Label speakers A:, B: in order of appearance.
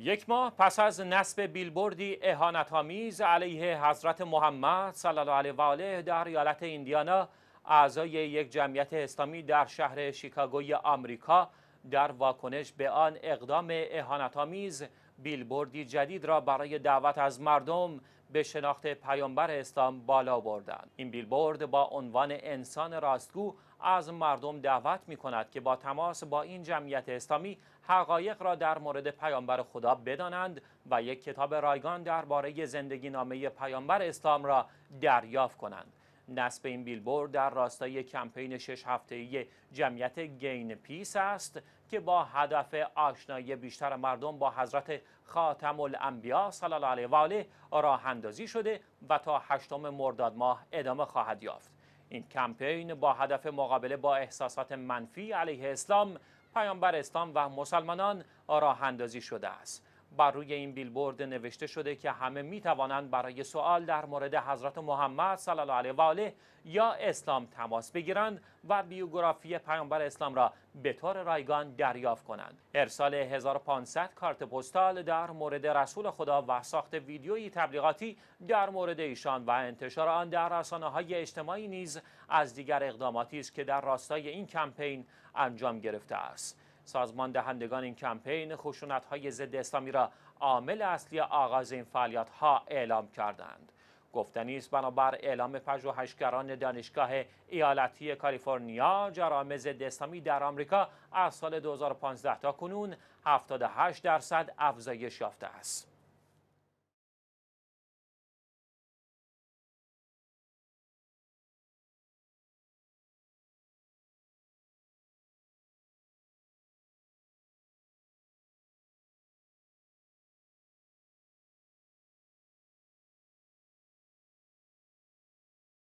A: یک ماه پس از نصب بیلبوردی اهانت‌آمیز علیه حضرت محمد صلی الله علیه و آله در ایالت ایندیانا اعضای یک جمعیت اسلامی در شهر شیکاگوی آمریکا در واکنش به آن اقدام اهانتآمیز بیلبوردی جدید را برای دعوت از مردم به شناخت پیامبر اسلام بالا بردند این بیلبورد با عنوان انسان راستگو از مردم دعوت می کند که با تماس با این جمعیت اسلامی حقایق را در مورد پیامبر خدا بدانند و یک کتاب رایگان درباره زندگی نامه پیامبر اسلام را دریافت کنند نصب این بیلبورد در راستای کمپین شش هفتهی جمعیت گین پیس است که با هدف آشنایی بیشتر مردم با حضرت خاتم الانبیا صلی الله علیه و آله راه اندازی شده و تا هشتم مرداد ماه ادامه خواهد یافت این کمپین با هدف مقابله با احساسات منفی علیه اسلام پیامبر اسلام و مسلمانان راه اندازی شده است بر روی این بیلبورد نوشته شده که همه می توانند برای سوال در مورد حضرت محمد صلی الله علیه و آله یا اسلام تماس بگیرند و بیوگرافی پیامبر اسلام را به طور رایگان دریافت کنند. ارسال 1500 کارت پستال در مورد رسول خدا و ساخت ویدیویی تبلیغاتی در مورد ایشان و انتشار آن در رسانه های اجتماعی نیز از دیگر اقداماتی است که در راستای این کمپین انجام گرفته است. سازمان دهندگان این کمپین خشونت های ضد اسلامی را عامل اصلی آغاز این فعالیت ها اعلام کردند گفتنی است بنابر اعلام پژوهشگران دانشگاه ایالتی کالیفرنیا جرائم ضد اسلامی در آمریکا از سال 2015 تا کنون 78 درصد افزایش یافته است